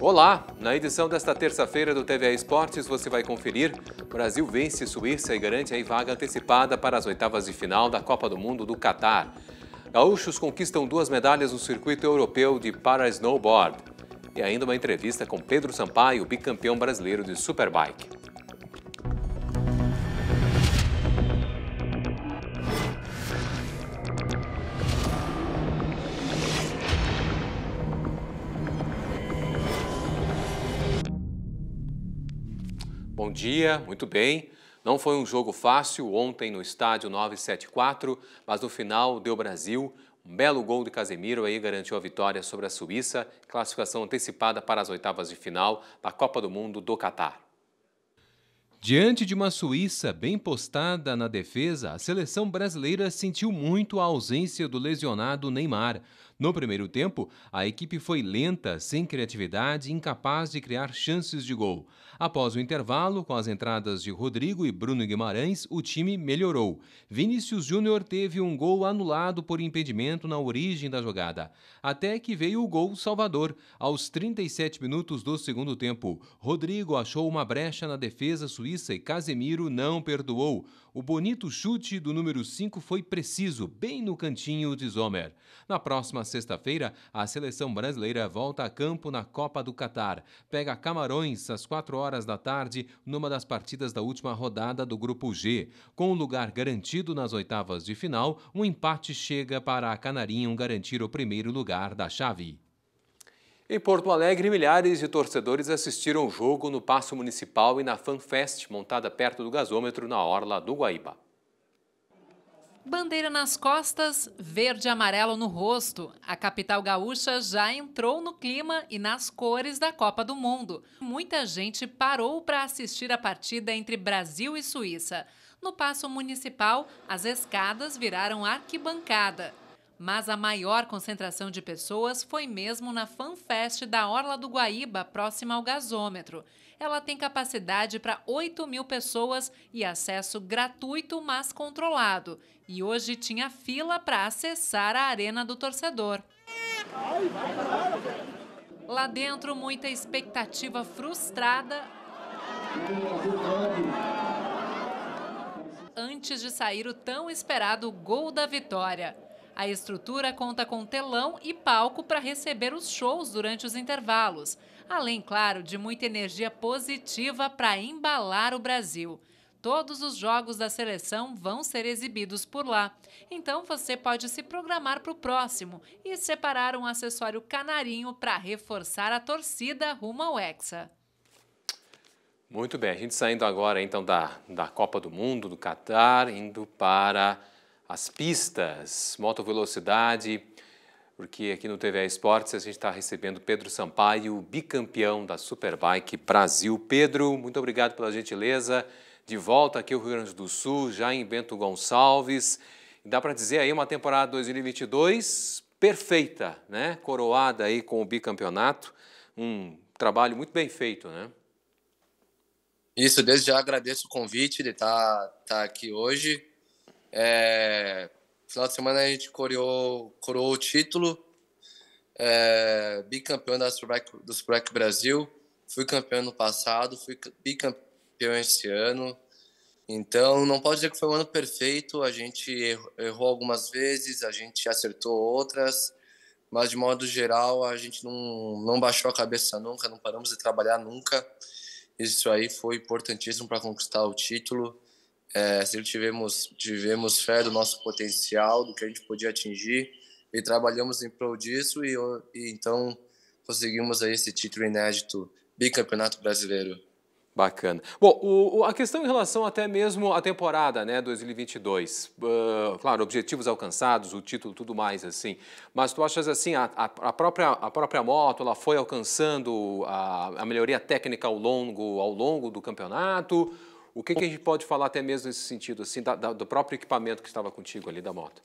Olá! Na edição desta terça-feira do TVA Esportes você vai conferir: Brasil vence Suíça e garante aí vaga antecipada para as oitavas de final da Copa do Mundo do Catar. Gaúchos conquistam duas medalhas no circuito europeu de para snowboard. E ainda uma entrevista com Pedro Sampaio, bicampeão brasileiro de Superbike. Bom dia, muito bem. Não foi um jogo fácil ontem no estádio 974, mas no final deu Brasil. Um belo gol de Casemiro aí garantiu a vitória sobre a Suíça, classificação antecipada para as oitavas de final da Copa do Mundo do Catar. Diante de uma Suíça bem postada na defesa, a seleção brasileira sentiu muito a ausência do lesionado Neymar. No primeiro tempo, a equipe foi lenta, sem criatividade e incapaz de criar chances de gol. Após o intervalo, com as entradas de Rodrigo e Bruno Guimarães, o time melhorou. Vinícius Júnior teve um gol anulado por impedimento na origem da jogada. Até que veio o gol Salvador. Aos 37 minutos do segundo tempo, Rodrigo achou uma brecha na defesa suíça e Casemiro não perdoou. O bonito chute do número 5 foi preciso, bem no cantinho de Zomer. Na próxima sexta-feira, a seleção brasileira volta a campo na Copa do Catar. Pega Camarões às 4 horas da tarde, numa das partidas da última rodada do Grupo G. Com o lugar garantido nas oitavas de final, um empate chega para a Canarinho garantir o primeiro lugar da chave. Em Porto Alegre, milhares de torcedores assistiram o jogo no Paço Municipal e na FanFest, montada perto do gasômetro na Orla do Guaíba. Bandeira nas costas, verde e amarelo no rosto. A capital gaúcha já entrou no clima e nas cores da Copa do Mundo. Muita gente parou para assistir a partida entre Brasil e Suíça. No Paço Municipal, as escadas viraram arquibancada. Mas a maior concentração de pessoas foi mesmo na FanFest da Orla do Guaíba, próxima ao gasômetro. Ela tem capacidade para 8 mil pessoas e acesso gratuito, mas controlado. E hoje tinha fila para acessar a Arena do Torcedor. Lá dentro, muita expectativa frustrada. Antes de sair o tão esperado gol da vitória. A estrutura conta com telão e palco para receber os shows durante os intervalos, além, claro, de muita energia positiva para embalar o Brasil. Todos os jogos da seleção vão ser exibidos por lá. Então você pode se programar para o próximo e separar um acessório canarinho para reforçar a torcida rumo ao Hexa. Muito bem, a gente saindo agora então da, da Copa do Mundo, do Catar, indo para as pistas, motovelocidade, porque aqui no TVA Esportes a gente está recebendo Pedro Sampaio, bicampeão da Superbike Brasil. Pedro, muito obrigado pela gentileza. De volta aqui ao Rio Grande do Sul, já em Bento Gonçalves. Dá para dizer aí uma temporada 2022 perfeita, né? Coroada aí com o bicampeonato. Um trabalho muito bem feito, né? Isso, desde já agradeço o convite de estar tá, tá aqui hoje é, final de semana a gente coroou, coroou o título, é, bicampeão da Superbike, do Superbike Brasil. Fui campeão no passado, fui bicampeão esse ano. Então, não pode dizer que foi um ano perfeito. A gente errou algumas vezes, a gente acertou outras, mas de modo geral, a gente não, não baixou a cabeça nunca, não paramos de trabalhar nunca. Isso aí foi importantíssimo para conquistar o título. É, sempre tivemos, tivemos fé do nosso potencial, do que a gente podia atingir e trabalhamos em prol disso e, e então conseguimos aí esse título inédito bicampeonato brasileiro. Bacana. Bom, o, a questão em relação até mesmo à temporada, né, 2022, uh, claro, objetivos alcançados, o título, tudo mais assim, mas tu achas assim, a, a, própria, a própria moto, ela foi alcançando a, a melhoria técnica ao longo, ao longo do campeonato, o que, que a gente pode falar até mesmo nesse sentido, assim, da, da, do próprio equipamento que estava contigo ali da moto?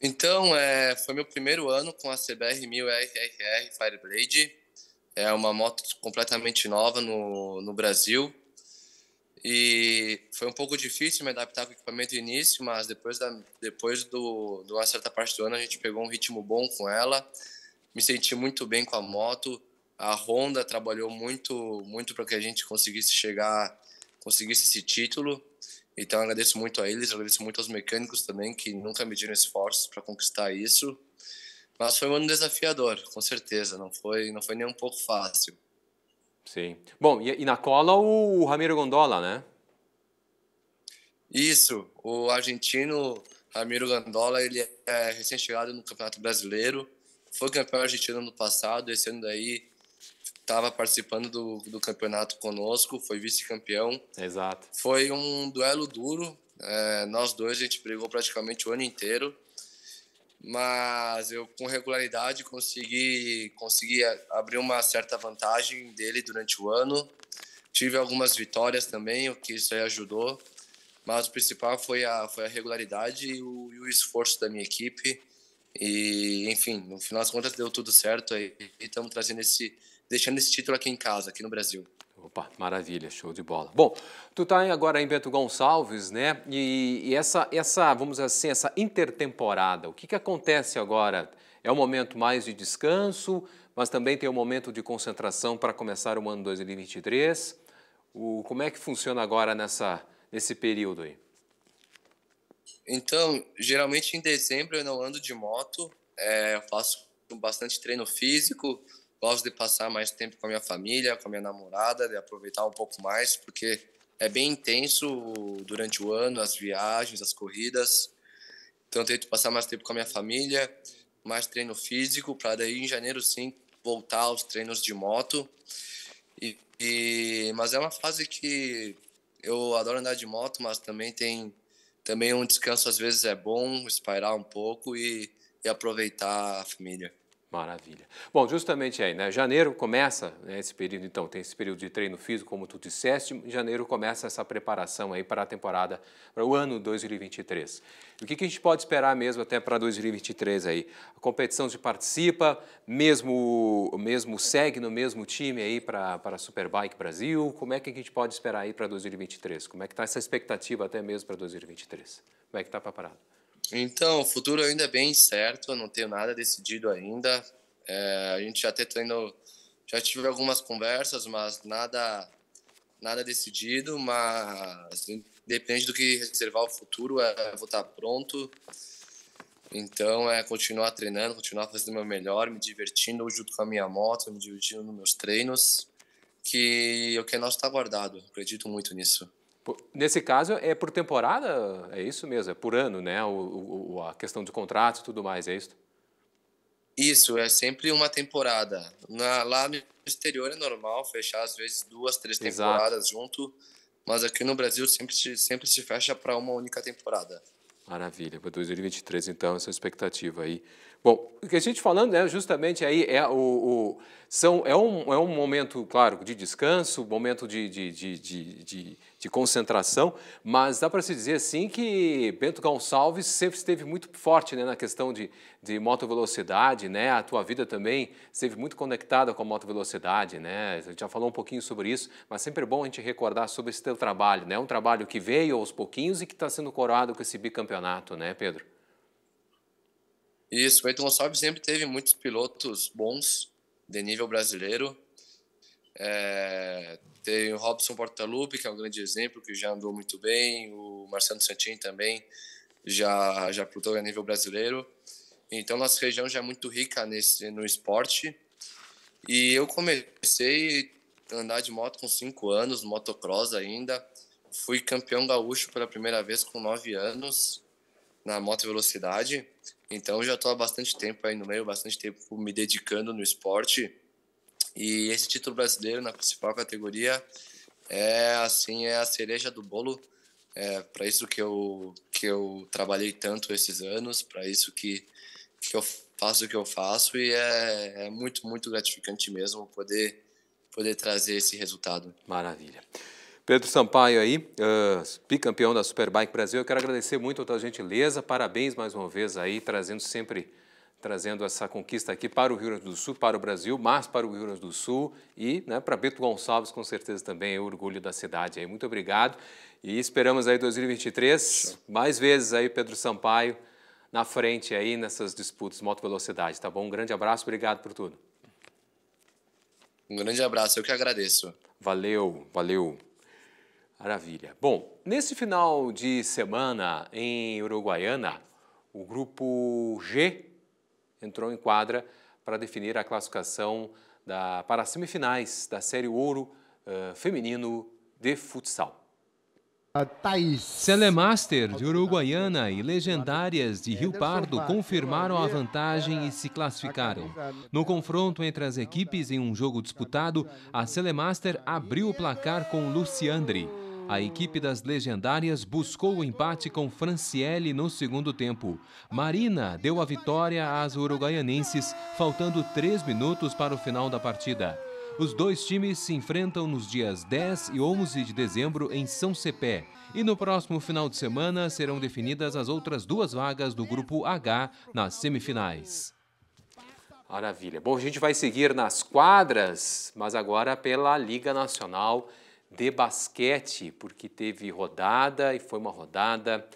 Então, é, foi meu primeiro ano com a CBR 1000 RRR Fireblade. É uma moto completamente nova no, no Brasil. E foi um pouco difícil me adaptar com o equipamento no início, mas depois, da, depois do, de uma certa parte do ano a gente pegou um ritmo bom com ela. Me senti muito bem com a moto a Honda trabalhou muito, muito para que a gente conseguisse chegar, conseguisse esse título. Então agradeço muito a eles, agradeço muito aos mecânicos também que nunca mediram esforços para conquistar isso. Mas foi um ano desafiador, com certeza. Não foi, não foi nem um pouco fácil. Sim. Bom, e, e na cola o Ramiro Gondola, né? Isso. O argentino Ramiro Gondola, ele é recém-chegado no Campeonato Brasileiro. Foi campeão argentino ano passado. Esse ano daí estava participando do, do campeonato conosco, foi vice-campeão. Exato. Foi um duelo duro. É, nós dois a gente brigou praticamente o ano inteiro, mas eu com regularidade consegui consegui abrir uma certa vantagem dele durante o ano. Tive algumas vitórias também, o que isso aí ajudou. Mas o principal foi a, foi a regularidade e o, e o esforço da minha equipe. E, enfim, no final das contas deu tudo certo aí. E estamos trazendo esse, deixando esse título aqui em casa, aqui no Brasil. Opa, maravilha, show de bola. Bom, tu tá agora em Bento Gonçalves, né? E, e essa, essa, vamos dizer assim, essa intertemporada, o que, que acontece agora? É um momento mais de descanso, mas também tem um momento de concentração para começar o ano 2023. O, como é que funciona agora nessa, nesse período aí? Então, geralmente em dezembro eu não ando de moto, é, eu faço bastante treino físico, Gosto de passar mais tempo com a minha família, com a minha namorada, de aproveitar um pouco mais, porque é bem intenso durante o ano, as viagens, as corridas. Então, tento passar mais tempo com a minha família, mais treino físico, para daí em janeiro sim voltar aos treinos de moto. E, e, mas é uma fase que eu adoro andar de moto, mas também tem também um descanso às vezes é bom, espairar um pouco e, e aproveitar a família. Maravilha. Bom, justamente aí, né? Janeiro começa né, esse período, então, tem esse período de treino físico, como tu disseste, em janeiro começa essa preparação aí para a temporada, para o ano 2023. o que, que, a gente pode esperar mesmo até para 2023 aí? A competição se participa, mesmo, mesmo segue no mesmo time aí para, para a Superbike Brasil? Como é que a gente pode esperar aí para 2023? Como é que está essa expectativa até mesmo para 2023? Como é que está preparado? Então, o futuro ainda é bem incerto, não tenho nada decidido ainda. É, a gente já até tá tendo, já tive algumas conversas, mas nada, nada decidido. Mas depende do que reservar o futuro, é, vou estar pronto. Então, é continuar treinando, continuar fazendo o meu melhor, me divertindo junto com a minha moto, me divertindo nos meus treinos, que é o que é nosso está guardado. Acredito muito nisso. Nesse caso, é por temporada? É isso mesmo, é por ano, né? O, o a questão dos contratos e tudo mais, é isso? Isso, é sempre uma temporada. Na, lá no exterior é normal fechar, às vezes, duas, três Exato. temporadas junto, mas aqui no Brasil sempre se, sempre se fecha para uma única temporada. Maravilha, para 2023, então, essa é expectativa aí. Bom, o que a gente falando né, justamente aí é o, o são é um, é um momento claro de descanso, momento de, de, de, de, de concentração, mas dá para se dizer assim que Bento Gonçalves sempre esteve muito forte né, na questão de, de moto velocidade, né? A tua vida também esteve muito conectada com a moto velocidade, né? A gente já falou um pouquinho sobre isso, mas sempre é bom a gente recordar sobre esse teu trabalho, né? Um trabalho que veio aos pouquinhos e que está sendo coroado com esse bicampeonato, né, Pedro? Isso, o Ayrton Gonçalves sempre teve muitos pilotos bons de nível brasileiro. É, tem o Robson Portaluppi, que é um grande exemplo, que já andou muito bem. O Marcelo Santin também já, já pilotou a nível brasileiro. Então, nossa região já é muito rica nesse, no esporte. E eu comecei a andar de moto com 5 anos, motocross ainda. Fui campeão gaúcho pela primeira vez com 9 anos na moto velocidade. Então já estou há bastante tempo aí no meio, bastante tempo me dedicando no esporte. E esse título brasileiro na principal categoria é assim é a cereja do bolo. É para isso que eu que eu trabalhei tanto esses anos, para isso que que eu faço o que eu faço e é, é muito muito gratificante mesmo poder poder trazer esse resultado. Maravilha. Pedro Sampaio aí, uh, bicampeão da Superbike Brasil. Eu quero agradecer muito a tua gentileza, parabéns mais uma vez aí, trazendo sempre, trazendo essa conquista aqui para o Rio Grande do Sul, para o Brasil, mas para o Rio Grande do Sul e né, para Beto Gonçalves, com certeza também, é o orgulho da cidade aí. Muito obrigado e esperamos aí 2023, mais vezes aí Pedro Sampaio na frente aí nessas disputas moto velocidade, tá bom? Um grande abraço, obrigado por tudo. Um grande abraço, eu que agradeço. Valeu, valeu. Maravilha. Bom, nesse final de semana em Uruguaiana, o grupo G entrou em quadra para definir a classificação da, para as semifinais da Série Ouro uh, Feminino de Futsal. Thaís. Celemaster de Uruguaiana e Legendárias de Rio Pardo confirmaram a vantagem e se classificaram. No confronto entre as equipes em um jogo disputado, a Celemaster abriu o placar com Luciandre. A equipe das legendárias buscou o empate com Franciele no segundo tempo. Marina deu a vitória às uruguaianenses, faltando três minutos para o final da partida. Os dois times se enfrentam nos dias 10 e 11 de dezembro em São Cepé. E no próximo final de semana serão definidas as outras duas vagas do Grupo H nas semifinais. Maravilha. Bom, a gente vai seguir nas quadras, mas agora pela Liga Nacional de basquete, porque teve rodada e foi uma rodada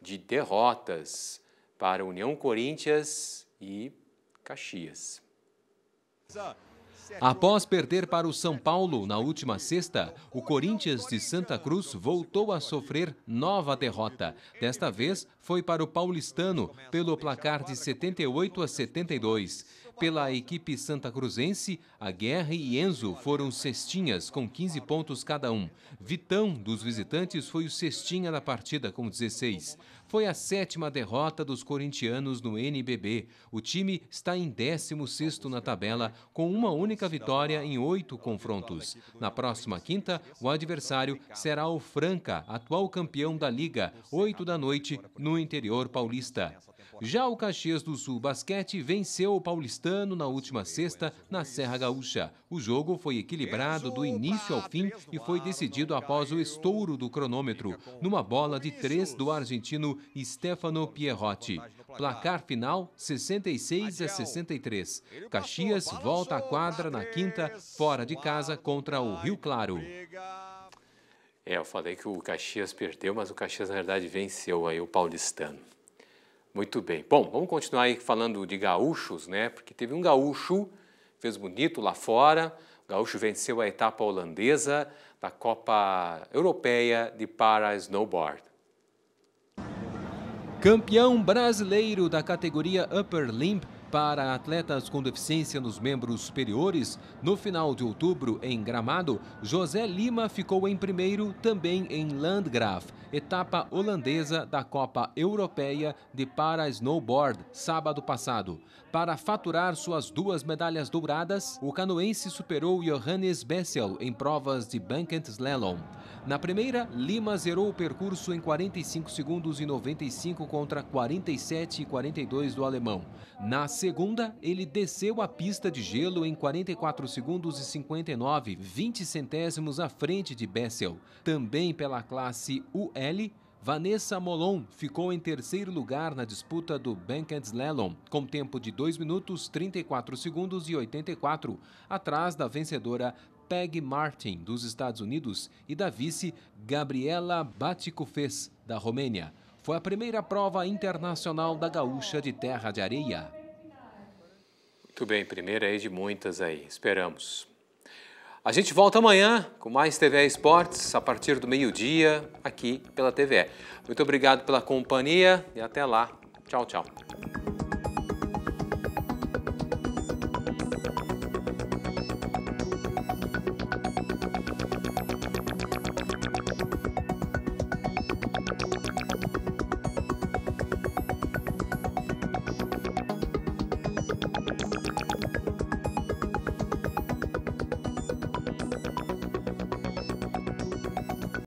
de derrotas para União Corinthians e Caxias. Após perder para o São Paulo na última sexta, o Corinthians de Santa Cruz voltou a sofrer nova derrota. Desta vez foi para o paulistano, pelo placar de 78 a 72. Pela equipe santa cruzense, Aguerre e Enzo foram cestinhas com 15 pontos cada um. Vitão, dos visitantes, foi o cestinha da partida com 16. Foi a sétima derrota dos corintianos no NBB. O time está em 16º na tabela, com uma única vitória em oito confrontos. Na próxima quinta, o adversário será o Franca, atual campeão da Liga, 8 da noite, no interior paulista. Já o Caxias do Sul Basquete venceu o Paulistano na última sexta na Serra Gaúcha. O jogo foi equilibrado do início ao fim e foi decidido após o estouro do cronômetro, numa bola de três do argentino Stefano Pierrotti. Placar final 66 a 63. Caxias volta à quadra na quinta, fora de casa contra o Rio Claro. É, eu falei que o Caxias perdeu, mas o Caxias na verdade venceu aí o paulistano. Muito bem. Bom, vamos continuar aí falando de gaúchos, né? Porque teve um gaúcho, fez bonito lá fora. O gaúcho venceu a etapa holandesa da Copa Europeia de Para Snowboard. Campeão brasileiro da categoria Upper Limb para atletas com deficiência nos membros superiores, no final de outubro, em Gramado, José Lima ficou em primeiro também em Landgraf etapa holandesa da Copa Europeia de Para Snowboard, sábado passado. Para faturar suas duas medalhas douradas, o canoense superou Johannes Bessel em provas de Bankent Slalom. Na primeira, Lima zerou o percurso em 45 segundos e 95 contra 47 e 42 do alemão. Na segunda, ele desceu a pista de gelo em 44 segundos e 59, 20 centésimos à frente de Bessel. Também pela classe UE L, Vanessa Molon ficou em terceiro lugar na disputa do Banked Slalom, com tempo de 2 minutos 34 segundos e 84, atrás da vencedora Peg Martin, dos Estados Unidos, e da vice Gabriela Baticufes, da Romênia. Foi a primeira prova internacional da gaúcha de terra de areia. Muito bem, primeira aí de muitas aí, esperamos. A gente volta amanhã com mais TVE Esportes a partir do meio-dia aqui pela TVE. Muito obrigado pela companhia e até lá. Tchau, tchau.